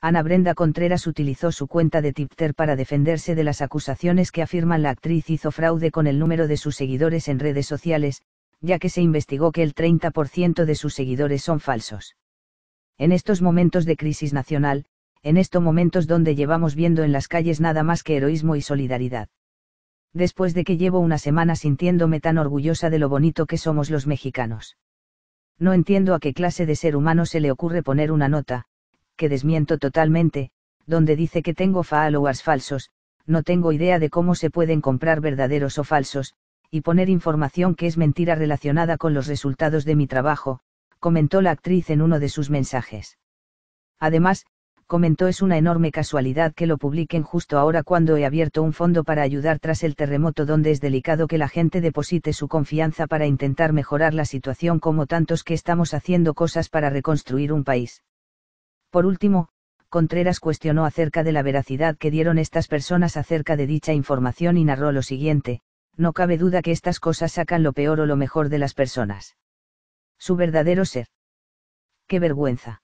Ana Brenda Contreras utilizó su cuenta de Tipter para defenderse de las acusaciones que afirman la actriz hizo fraude con el número de sus seguidores en redes sociales, ya que se investigó que el 30% de sus seguidores son falsos. En estos momentos de crisis nacional, en estos momentos donde llevamos viendo en las calles nada más que heroísmo y solidaridad. Después de que llevo una semana sintiéndome tan orgullosa de lo bonito que somos los mexicanos. No entiendo a qué clase de ser humano se le ocurre poner una nota, que desmiento totalmente, donde dice que tengo followers falsos, no tengo idea de cómo se pueden comprar verdaderos o falsos, y poner información que es mentira relacionada con los resultados de mi trabajo, comentó la actriz en uno de sus mensajes. Además, comentó es una enorme casualidad que lo publiquen justo ahora cuando he abierto un fondo para ayudar tras el terremoto donde es delicado que la gente deposite su confianza para intentar mejorar la situación como tantos que estamos haciendo cosas para reconstruir un país. Por último, Contreras cuestionó acerca de la veracidad que dieron estas personas acerca de dicha información y narró lo siguiente, no cabe duda que estas cosas sacan lo peor o lo mejor de las personas. Su verdadero ser. ¡Qué vergüenza!